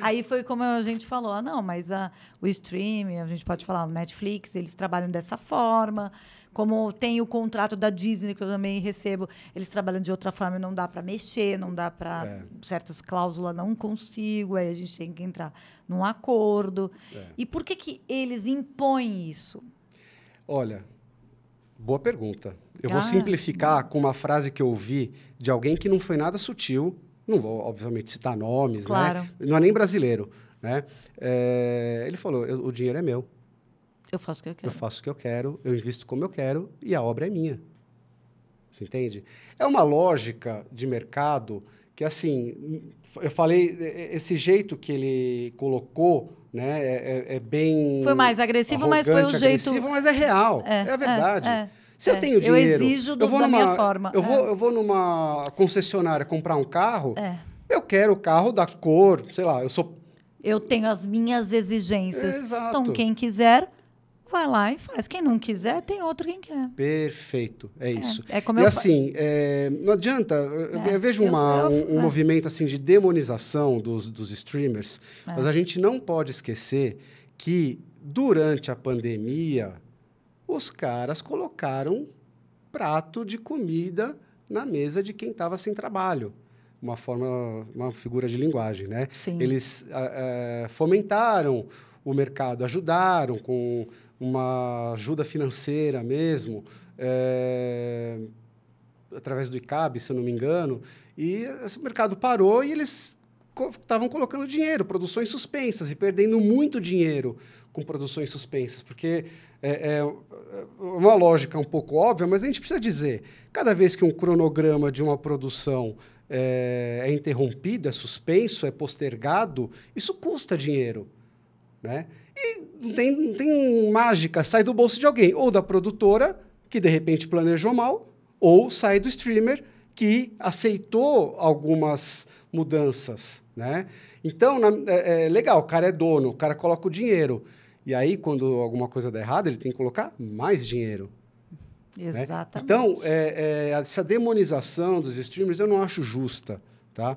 Aí foi como a gente falou, ah, não, mas a, o streaming, a gente pode falar, o Netflix, eles trabalham dessa forma. Como tem o contrato da Disney, que eu também recebo, eles trabalham de outra forma, não dá para mexer, não dá para. É. Certas cláusulas não consigo, aí a gente tem que entrar num acordo. É. E por que, que eles impõem isso? Olha, boa pergunta. Eu ah. vou simplificar com uma frase que eu ouvi de alguém que não foi nada sutil, não vou, obviamente, citar nomes, né? claro. né? Não é nem brasileiro, né? É, ele falou, o dinheiro é meu. Eu faço o que eu quero. Eu faço o que eu quero, eu invisto como eu quero e a obra é minha. Você entende? É uma lógica de mercado que, assim, eu falei, é, é, esse jeito que ele colocou né, é, é, é bem. Foi mais agressivo, mas foi um agressivo, jeito. agressivo, mas é real. É, é a verdade. É, é. Se é, eu tenho dinheiro. Eu exijo do, eu vou da numa, minha forma. Eu, é. vou, eu vou numa concessionária comprar um carro, é. eu quero o carro da cor, sei lá, eu sou. Eu tenho as minhas exigências. Exato. Então, quem quiser, vai lá e faz. Quem não quiser, tem outro quem quer. Perfeito, é, é isso. É como e eu assim, é, não adianta, é, eu vejo uma, eu, eu, é, um, um movimento assim de demonização dos, dos streamers, é. mas a gente não pode esquecer que durante a pandemia os caras colocaram prato de comida na mesa de quem estava sem trabalho. Uma forma, uma figura de linguagem, né? Sim. Eles ah, eh, fomentaram o mercado, ajudaram com uma ajuda financeira mesmo, é, através do ICAB, se eu não me engano. E esse mercado parou e eles estavam colocando dinheiro, produções suspensas, e perdendo muito dinheiro com produções suspensas, porque é, é, uma lógica um pouco óbvia, mas a gente precisa dizer: cada vez que um cronograma de uma produção é, é interrompido, é suspenso, é postergado, isso custa dinheiro. Né? E não tem, não tem mágica, sai do bolso de alguém, ou da produtora, que de repente planejou mal, ou sai do streamer, que aceitou algumas mudanças. Né? Então, na, é, é legal, o cara é dono, o cara coloca o dinheiro. E aí, quando alguma coisa dá errado, ele tem que colocar mais dinheiro. Né? Exatamente. Né? Então, é, é, essa demonização dos streamers eu não acho justa, tá?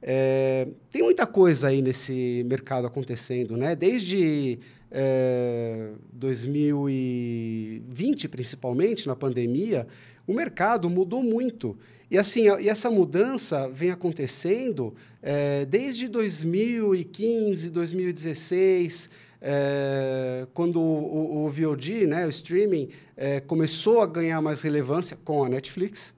É, tem muita coisa aí nesse mercado acontecendo, né? Desde é, 2020, principalmente, na pandemia, o mercado mudou muito. E assim, a, e essa mudança vem acontecendo é, desde 2015, 2016 é, quando o, o, VOD, né, o streaming, é, começou a ganhar mais relevância com a Netflix,